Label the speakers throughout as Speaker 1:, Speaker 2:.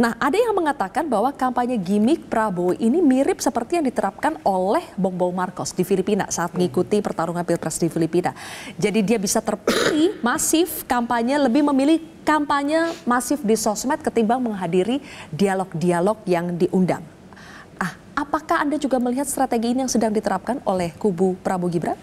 Speaker 1: Nah, ada yang mengatakan bahwa kampanye gimmick Prabowo ini mirip seperti yang diterapkan oleh Bongbong Marcos di Filipina saat mengikuti pertarungan Pilpres di Filipina. Jadi dia bisa terpilih masif kampanye lebih memilih kampanye masif di sosmed ketimbang menghadiri dialog-dialog yang diundang. Ah, apakah Anda juga melihat strategi ini yang sedang diterapkan oleh kubu Prabowo Gibran?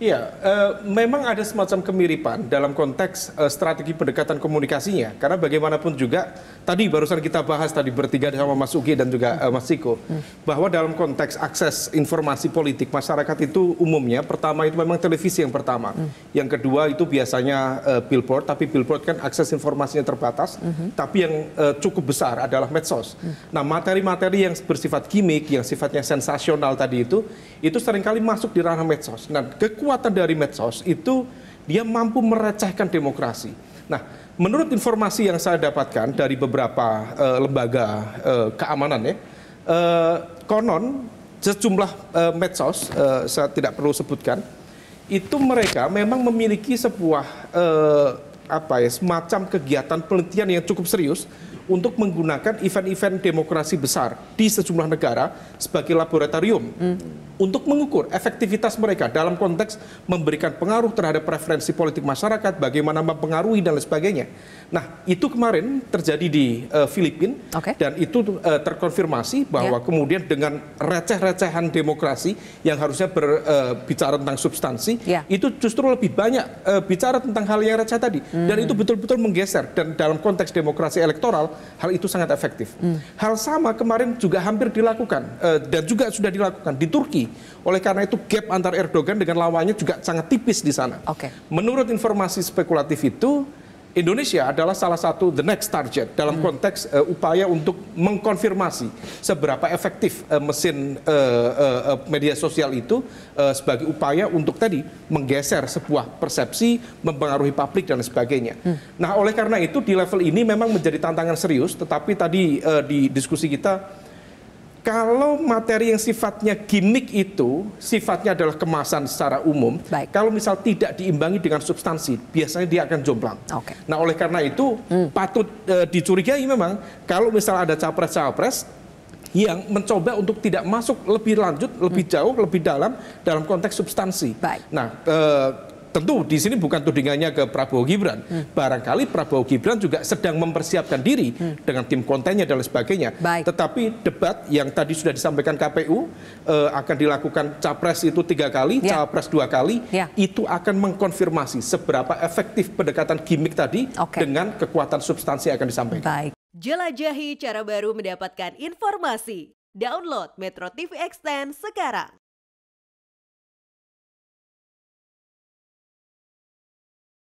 Speaker 2: Iya, uh, memang ada semacam kemiripan dalam konteks uh, strategi pendekatan komunikasinya. Karena bagaimanapun juga tadi barusan kita bahas tadi bertiga sama Mas Uki dan juga uh, Mas Siko hmm. bahwa dalam konteks akses informasi politik masyarakat itu umumnya pertama itu memang televisi yang pertama. Hmm. Yang kedua itu biasanya uh, billboard, tapi billboard kan akses informasinya terbatas. Hmm. Tapi yang uh, cukup besar adalah medsos. Hmm. Nah, materi-materi yang bersifat gimmick, yang sifatnya sensasional tadi itu itu seringkali masuk di ranah medsos. Nah, kekuatan kekuatan dari medsos itu dia mampu merecehkan demokrasi. Nah, menurut informasi yang saya dapatkan dari beberapa uh, lembaga uh, keamanan ya, uh, konon sejumlah uh, medsos, uh, saya tidak perlu sebutkan, itu mereka memang memiliki sebuah uh, apa ya, semacam kegiatan penelitian yang cukup serius untuk menggunakan event-event demokrasi besar di sejumlah negara sebagai laboratorium. Mm untuk mengukur efektivitas mereka dalam konteks memberikan pengaruh terhadap preferensi politik masyarakat, bagaimana mempengaruhi dan lain sebagainya. Nah, itu kemarin terjadi di uh, Filipina okay. dan itu uh, terkonfirmasi bahwa yeah. kemudian dengan receh-recehan demokrasi yang harusnya berbicara eh, uh, tentang substansi, yeah. itu justru lebih banyak uh, bicara tentang hal yang receh tadi mm. dan hmm. itu betul-betul menggeser dan dalam konteks demokrasi elektoral hal itu sangat efektif. Mm. Hal sama kemarin juga hampir dilakukan uh, dan juga sudah dilakukan di Turki oleh karena itu gap antar Erdogan dengan lawannya juga sangat tipis di sana. Okay. Menurut informasi spekulatif itu, Indonesia adalah salah satu the next target dalam hmm. konteks uh, upaya untuk mengkonfirmasi seberapa efektif uh, mesin uh, uh, media sosial itu uh, sebagai upaya untuk tadi menggeser sebuah persepsi, mempengaruhi publik dan sebagainya. Hmm. Nah, oleh karena itu di level ini memang menjadi tantangan serius, tetapi tadi uh, di diskusi kita kalau materi yang sifatnya gimmick itu sifatnya adalah kemasan secara umum, Baik. kalau misal tidak diimbangi dengan substansi, biasanya dia akan jomplang. Okay. Nah, oleh karena itu hmm. patut e, dicurigai memang kalau misal ada capres-capres yang mencoba untuk tidak masuk lebih lanjut, lebih hmm. jauh, lebih dalam dalam konteks substansi. Baik. Nah, e, tentu di sini bukan tudingannya ke Prabowo Gibran. Hmm. Barangkali Prabowo Gibran juga sedang mempersiapkan diri hmm. dengan tim kontennya dan lain sebagainya. Baik. Tetapi debat yang tadi sudah disampaikan KPU uh, eh, akan dilakukan capres itu tiga kali, yeah. cawapres dua kali, yeah. itu akan mengkonfirmasi seberapa efektif pendekatan gimmick tadi okay. dengan kekuatan substansi yang akan disampaikan. Baik.
Speaker 1: Jelajahi cara baru mendapatkan informasi. Download Metro TV Extend sekarang.